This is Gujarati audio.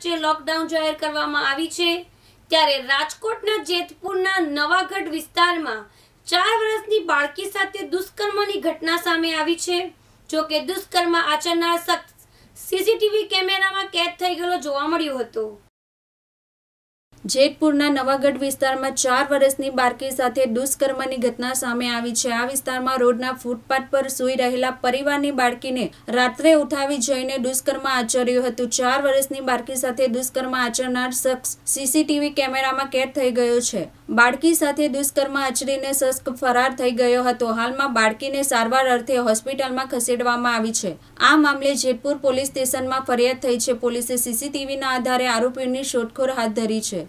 વચ્ચે લોકડાઉન જાહેર કરવામાં આવી છે ત્યારે રાજકોટના જેતપુરના નવાગઢ વિસ્તારમાં ચાર વર્ષની બાળકી સાથે દુષ્કર્મની ઘટના સામે આવી છે જો કે દુષ્કર્મ આચરનાર શખ્સ સીસીટીવી કેમેરામાં કેદ થઈ ગયેલો જોવા મળ્યો હતો જેતપુરના નવાગઢ વિસ્તારમાં ચાર વર્ષની બાળકી સાથે દુષ્કર્મની ઘટના સામે આવી છે આ વિસ્તારમાં રોડના ફૂટપાથ પર સૂઈ રહેલા પરિવારની બાળકીને રાત્રે ઉઠાવી જઈને દુષ્કર્મ આચર્યું હતું ચાર વર્ષની બાળકી સાથે દુષ્કર્મ આચરનાર શખ્સ સીસીટીવી કેમેરામાં કેદ થઈ ગયો છે બાળકી સાથે દુષ્કર્મ આચરીને શખ્સ ફરાર થઈ ગયો હતો હાલમાં બાળકીને સારવાર અર્થે હોસ્પિટલમાં ખસેડવામાં આવી છે આ મામલે જેતપુર પોલીસ સ્ટેશનમાં ફરિયાદ થઈ છે પોલીસે સીસીટીવીના આધારે આરોપીની શોધખોળ હાથ ધરી છે